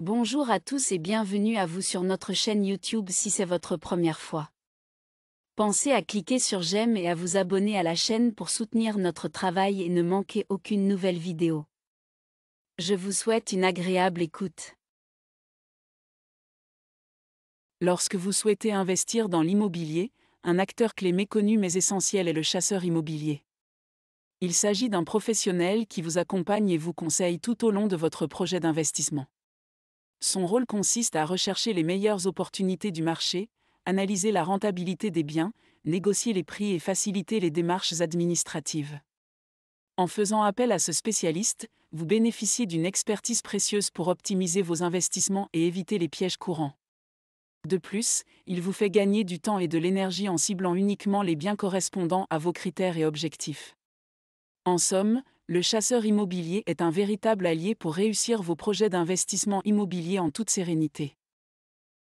Bonjour à tous et bienvenue à vous sur notre chaîne YouTube si c'est votre première fois. Pensez à cliquer sur j'aime et à vous abonner à la chaîne pour soutenir notre travail et ne manquer aucune nouvelle vidéo. Je vous souhaite une agréable écoute. Lorsque vous souhaitez investir dans l'immobilier, un acteur clé méconnu mais essentiel est le chasseur immobilier. Il s'agit d'un professionnel qui vous accompagne et vous conseille tout au long de votre projet d'investissement. Son rôle consiste à rechercher les meilleures opportunités du marché, analyser la rentabilité des biens, négocier les prix et faciliter les démarches administratives. En faisant appel à ce spécialiste, vous bénéficiez d'une expertise précieuse pour optimiser vos investissements et éviter les pièges courants. De plus, il vous fait gagner du temps et de l'énergie en ciblant uniquement les biens correspondants à vos critères et objectifs. En somme, le chasseur immobilier est un véritable allié pour réussir vos projets d'investissement immobilier en toute sérénité.